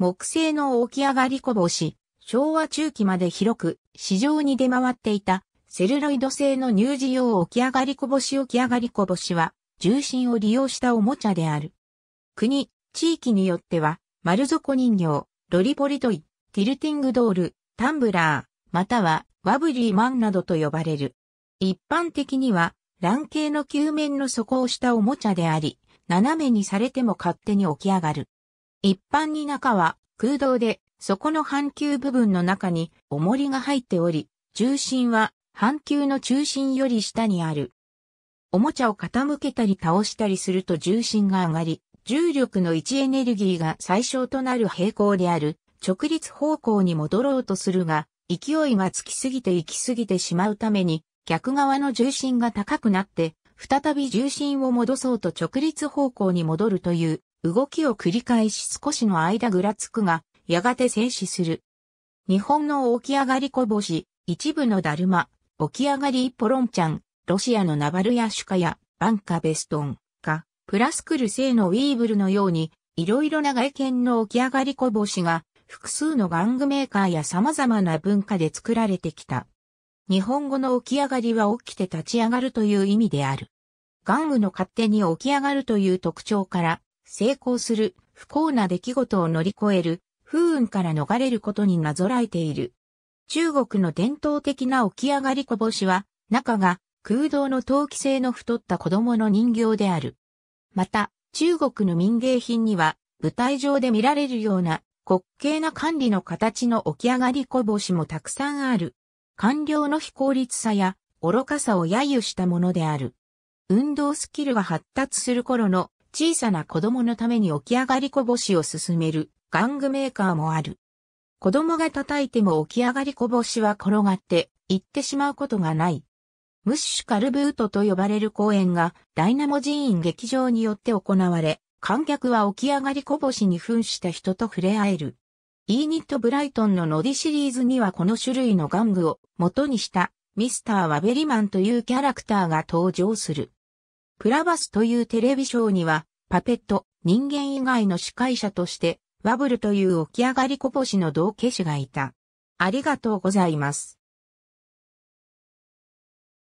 木製の起き上がりこぼし、昭和中期まで広く市場に出回っていたセルロイド製の乳児用起き上がりこぼし起き上がりこぼしは重心を利用したおもちゃである。国、地域によっては丸底人形、ロリポリトイ、ティルティングドール、タンブラー、またはワブリーマンなどと呼ばれる。一般的には、卵形の球面の底をしたおもちゃであり、斜めにされても勝手に起き上がる。一般に中は空洞で、底の半球部分の中に重りが入っており、重心は半球の中心より下にある。おもちゃを傾けたり倒したりすると重心が上がり、重力の位置エネルギーが最小となる平行である直立方向に戻ろうとするが、勢いがつきすぎて行き過ぎてしまうために、逆側の重心が高くなって、再び重心を戻そうと直立方向に戻るという動きを繰り返し少しの間ぐらつくが、やがて静止する。日本の起き上がりこぼし、一部のだるま、起き上がりポロンちゃん、ロシアのナバルヤシュカや、バンカベストン、か、プラスクル製のウィーブルのように、いろいろな外見の起き上がりこぼしが、複数の玩具メーカーや様々な文化で作られてきた。日本語の起き上がりは起きて立ち上がるという意味である。玩具の勝手に起き上がるという特徴から、成功する、不幸な出来事を乗り越える、風雲から逃れることになぞらえている。中国の伝統的な起き上がりこぼしは、中が空洞の陶器製の太った子供の人形である。また、中国の民芸品には、舞台上で見られるような、滑稽な管理の形の起き上がりこぼしもたくさんある。官僚の非効率さや、愚かさを揶揄したものである。運動スキルが発達する頃の小さな子供のために起き上がりこぼしを進める玩具メーカーもある。子供が叩いても起き上がりこぼしは転がって行ってしまうことがない。ムッシュカルブートと呼ばれる公演がダイナモ寺院劇場によって行われ、観客は起き上がりこぼしに噴した人と触れ合える。イーニット・ブライトンのノディシリーズにはこの種類の玩具を元にしたミスター・ワベリマンというキャラクターが登場する。プラバスというテレビショーには、パペット、人間以外の司会者として、ワブルという起き上がりこぼしの道化師がいた。ありがとうございます。